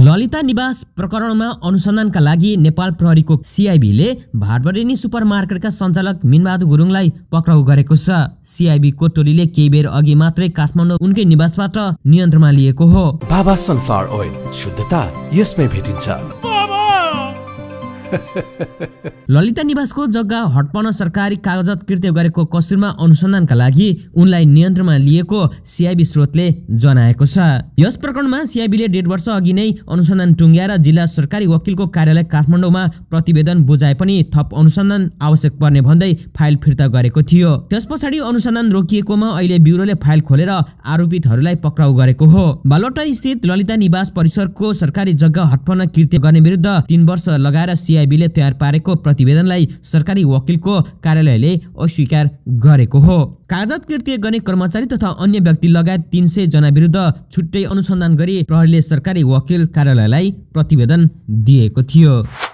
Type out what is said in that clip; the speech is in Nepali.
ललिता निवास प्रकरणमा अनुसन्धानका लागि नेपाल प्रहरीको सिआइबीले भाटबरेनी सुपर मार्केटका सञ्चालक मिनबहादुर गुरुङलाई पक्राउ गरेको छ सिआइबीको टोलीले केही बेर अघि मात्रै काठमाडौँ उनकै निवासबाट नियन्त्रणमा लिएको हो बाबा सनफ्लावर ओइल शुद्धता यसमै भेटिन्छ ललिता निवासको जग्गा हटपन सरकारी कागजात कृत्य गरेको कसुरमा अनुसन्धानका लागि उनलाई नियन्त्रणमा लिएको सिआइबी स्रोतले जनाएको छ यस प्रकरणमा सिआइबीले डेढ वर्ष अघि नै अनुसन्धान टुङ्ग्याएर जिल्ला सरकारी वकिलको कार्यालय काठमाडौँमा प्रतिवेदन बुझाए पनि थप अनुसन्धान आवश्यक पर्ने भन्दै फाइल फिर्ता गरेको थियो त्यस पछाडि अनुसन्धान रोकिएकोमा अहिले ब्युरोले फाइल खोलेर आरोपितहरूलाई पक्राउ गरेको हो बालोटा स्थित ललिता निवास परिसरको सरकारी जग्गा हटपन कृत्य गर्ने विरुद्ध तीन वर्ष लगाएर सिआइ सिआइबीले तयार पारेको प्रतिवेदनलाई सरकारी वकील को कार्यालय अस्वीकार गरेको हो कागजात कृत्य गर्ने कर्मचारी तथा अन्य व्यक्ति लगायत तीन सौ जना विरुद्ध छुट्टै अनुसंधान करी प्रहरीले सरकारी वकिल कार्यालयलाई प्रतिवेदन दिया